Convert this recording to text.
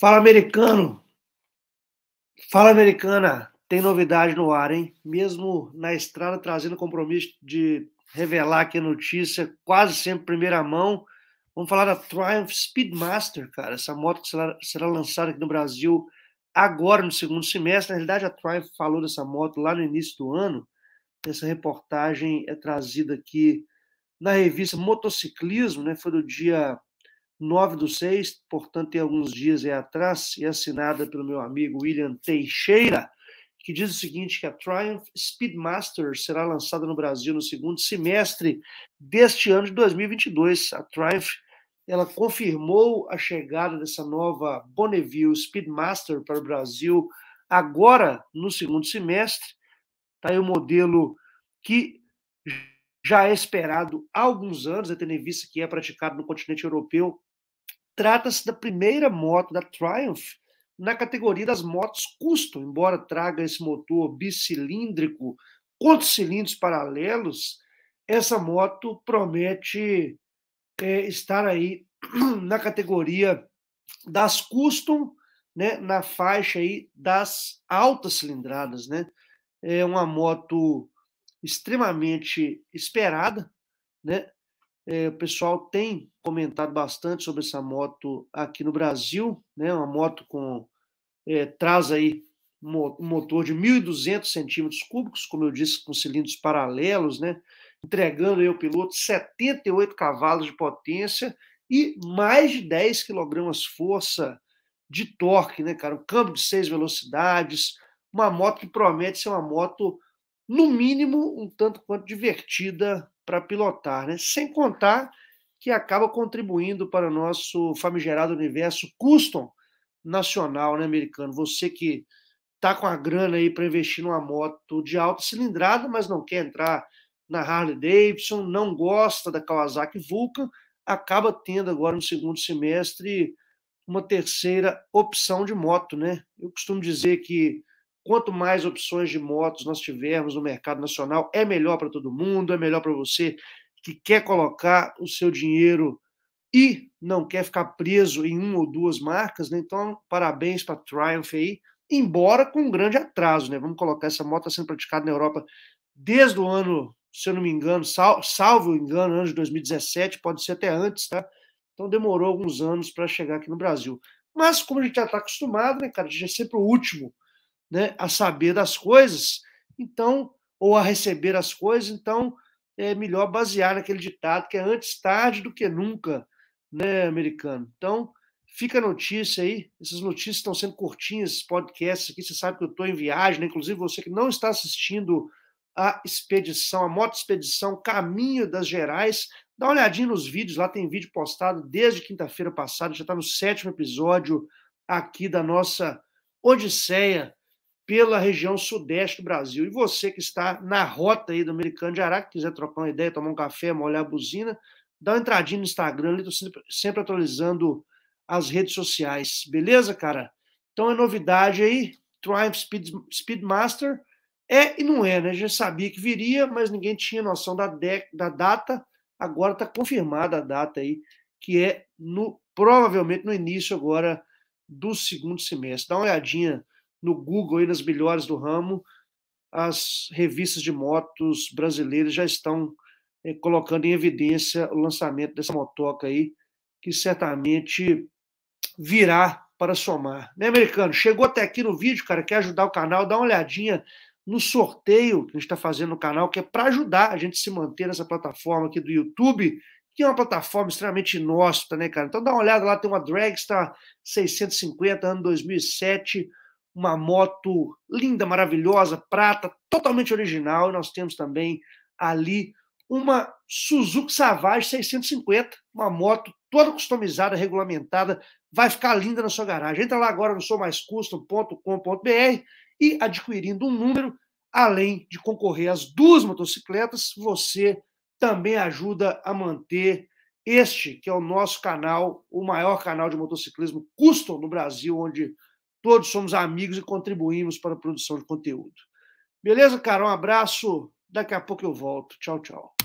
Fala americano, fala americana, tem novidade no ar, hein? Mesmo na estrada trazendo compromisso de revelar aqui a notícia, quase sempre primeira mão. Vamos falar da Triumph Speedmaster, cara. Essa moto que será, será lançada aqui no Brasil agora no segundo semestre. Na realidade, a Triumph falou dessa moto lá no início do ano. Essa reportagem é trazida aqui na revista Motociclismo, né? Foi do dia 9 do 6, portanto, tem alguns dias é atrás, e assinada pelo meu amigo William Teixeira, que diz o seguinte, que a Triumph Speedmaster será lançada no Brasil no segundo semestre deste ano de 2022. A Triumph, ela confirmou a chegada dessa nova Bonneville Speedmaster para o Brasil agora no segundo semestre. Está aí o um modelo que já é esperado há alguns anos, né, tendo em vista que é praticado no continente europeu Trata-se da primeira moto da Triumph na categoria das motos custom, embora traga esse motor bicilíndrico com cilindros paralelos, essa moto promete é, estar aí na categoria das custom, né, na faixa aí das altas cilindradas, né? É uma moto extremamente esperada, né? É, o pessoal tem comentado bastante sobre essa moto aqui no Brasil, né? Uma moto com é, traz aí um motor de 1.200 centímetros cúbicos, como eu disse, com cilindros paralelos, né? entregando ao piloto 78 cavalos de potência e mais de 10 kg-força de torque, né, cara? Um câmbio de seis velocidades, uma moto que promete ser uma moto, no mínimo, um tanto quanto divertida para pilotar, né? Sem contar que acaba contribuindo para o nosso famigerado universo custom nacional, né, americano? Você que tá com a grana aí para investir numa moto de alta cilindrada, mas não quer entrar na Harley Davidson, não gosta da Kawasaki Vulcan, acaba tendo agora no segundo semestre uma terceira opção de moto, né? Eu costumo dizer que Quanto mais opções de motos nós tivermos no mercado nacional, é melhor para todo mundo, é melhor para você que quer colocar o seu dinheiro e não quer ficar preso em uma ou duas marcas, né? Então, parabéns para Triumph aí, embora com um grande atraso, né? Vamos colocar essa moto tá sendo praticada na Europa desde o ano, se eu não me engano, sal, salvo engano, ano de 2017, pode ser até antes, tá? Então demorou alguns anos para chegar aqui no Brasil. Mas como a gente já está acostumado, né, cara, a gente é sempre o último né, a saber das coisas, então, ou a receber as coisas, então é melhor basear naquele ditado que é antes tarde do que nunca, né, americano? Então, fica a notícia aí, essas notícias estão sendo curtinhas, esses podcasts aqui, você sabe que eu estou em viagem, né? inclusive você que não está assistindo a expedição, a moto expedição Caminho das Gerais, dá uma olhadinha nos vídeos, lá tem vídeo postado desde quinta-feira passada, já está no sétimo episódio aqui da nossa Odisseia pela região sudeste do Brasil. E você que está na rota aí do Americano de Araque, quiser trocar uma ideia, tomar um café, molhar a buzina, dá uma entradinha no Instagram, ali estou sempre, sempre atualizando as redes sociais, beleza, cara? Então é novidade aí, Triumph Speed, Speedmaster, é e não é, né? A gente sabia que viria, mas ninguém tinha noção da, de, da data, agora está confirmada a data aí, que é no provavelmente no início agora do segundo semestre. Dá uma olhadinha no Google, e nas melhores do ramo, as revistas de motos brasileiras já estão eh, colocando em evidência o lançamento dessa motoca aí, que certamente virá para somar. Né, americano? Chegou até aqui no vídeo, cara, quer ajudar o canal? Dá uma olhadinha no sorteio que a gente está fazendo no canal, que é para ajudar a gente a se manter nessa plataforma aqui do YouTube, que é uma plataforma extremamente inóspita, né, cara? Então dá uma olhada lá, tem uma Dragster 650, ano 2007, uma moto linda, maravilhosa, prata, totalmente original. E nós temos também ali uma Suzuki Savage 650, uma moto toda customizada, regulamentada, vai ficar linda na sua garagem. Entra lá agora no soumaiscustom.com.br e adquirindo um número, além de concorrer às duas motocicletas, você também ajuda a manter este, que é o nosso canal, o maior canal de motociclismo custom no Brasil, onde Todos somos amigos e contribuímos para a produção de conteúdo. Beleza, cara? Um abraço. Daqui a pouco eu volto. Tchau, tchau.